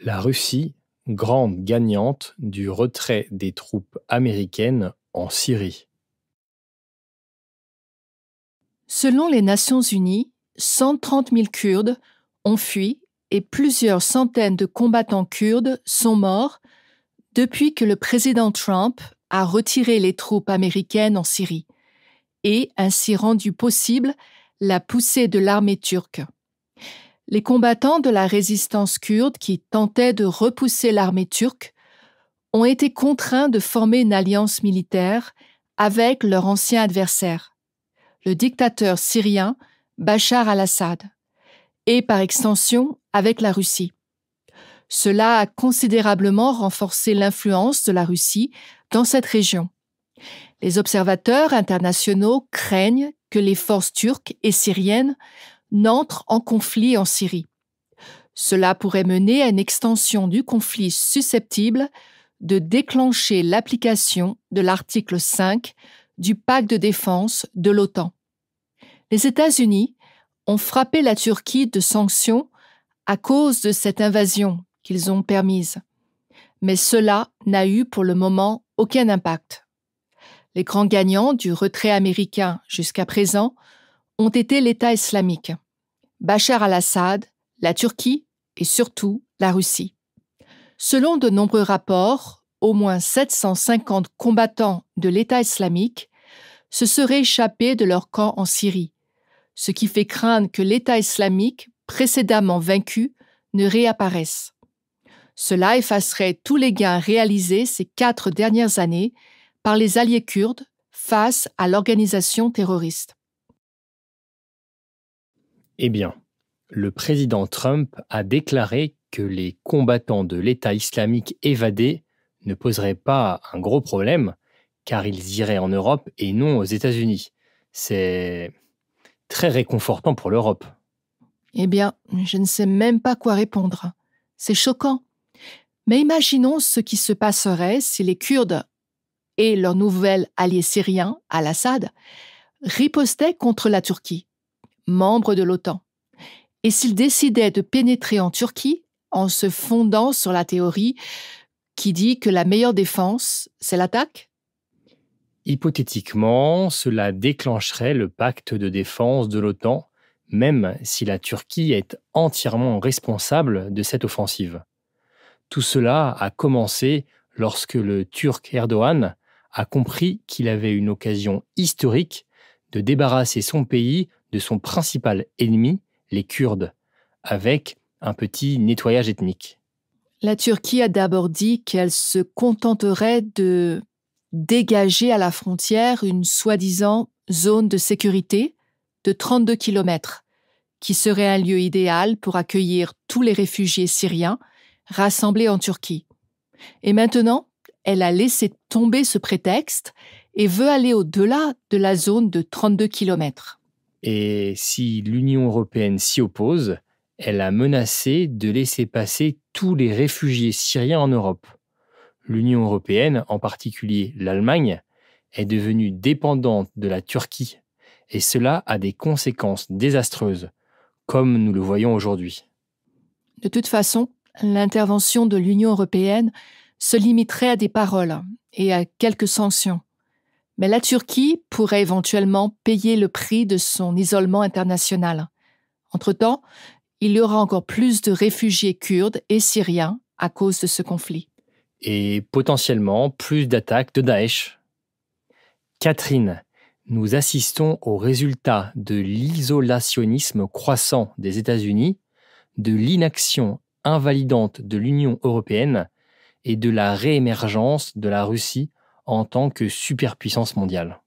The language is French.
la Russie, grande gagnante du retrait des troupes américaines en Syrie. Selon les Nations Unies, 130 000 Kurdes ont fui et plusieurs centaines de combattants kurdes sont morts depuis que le président Trump a retiré les troupes américaines en Syrie et ainsi rendu possible la poussée de l'armée turque les combattants de la résistance kurde qui tentaient de repousser l'armée turque ont été contraints de former une alliance militaire avec leur ancien adversaire, le dictateur syrien Bachar al-Assad, et par extension avec la Russie. Cela a considérablement renforcé l'influence de la Russie dans cette région. Les observateurs internationaux craignent que les forces turques et syriennes n'entrent en conflit en Syrie. Cela pourrait mener à une extension du conflit susceptible de déclencher l'application de l'article 5 du pacte de défense de l'OTAN. Les États-Unis ont frappé la Turquie de sanctions à cause de cette invasion qu'ils ont permise. Mais cela n'a eu pour le moment aucun impact. Les grands gagnants du retrait américain jusqu'à présent ont été l'État islamique, Bachar al-Assad, la Turquie et surtout la Russie. Selon de nombreux rapports, au moins 750 combattants de l'État islamique se seraient échappés de leur camp en Syrie, ce qui fait craindre que l'État islamique précédemment vaincu ne réapparaisse. Cela effacerait tous les gains réalisés ces quatre dernières années par les alliés kurdes face à l'organisation terroriste. Eh bien, le président Trump a déclaré que les combattants de l'État islamique évadés ne poseraient pas un gros problème, car ils iraient en Europe et non aux États-Unis. C'est très réconfortant pour l'Europe. Eh bien, je ne sais même pas quoi répondre. C'est choquant. Mais imaginons ce qui se passerait si les Kurdes et leur nouvel allié syrien, Al-Assad, ripostaient contre la Turquie membre de l'OTAN, et s'il décidait de pénétrer en Turquie en se fondant sur la théorie qui dit que la meilleure défense, c'est l'attaque Hypothétiquement, cela déclencherait le pacte de défense de l'OTAN, même si la Turquie est entièrement responsable de cette offensive. Tout cela a commencé lorsque le Turc Erdogan a compris qu'il avait une occasion historique de débarrasser son pays de son principal ennemi, les Kurdes, avec un petit nettoyage ethnique. La Turquie a d'abord dit qu'elle se contenterait de dégager à la frontière une soi-disant zone de sécurité de 32 km, qui serait un lieu idéal pour accueillir tous les réfugiés syriens rassemblés en Turquie. Et maintenant, elle a laissé tomber ce prétexte et veut aller au-delà de la zone de 32 km. Et si l'Union européenne s'y oppose, elle a menacé de laisser passer tous les réfugiés syriens en Europe. L'Union européenne, en particulier l'Allemagne, est devenue dépendante de la Turquie, et cela a des conséquences désastreuses, comme nous le voyons aujourd'hui. De toute façon, l'intervention de l'Union européenne se limiterait à des paroles et à quelques sanctions. Mais la Turquie pourrait éventuellement payer le prix de son isolement international. Entre-temps, il y aura encore plus de réfugiés kurdes et syriens à cause de ce conflit. Et potentiellement plus d'attaques de Daesh. Catherine, nous assistons au résultat de l'isolationnisme croissant des États-Unis, de l'inaction invalidante de l'Union européenne et de la réémergence de la Russie en tant que superpuissance mondiale.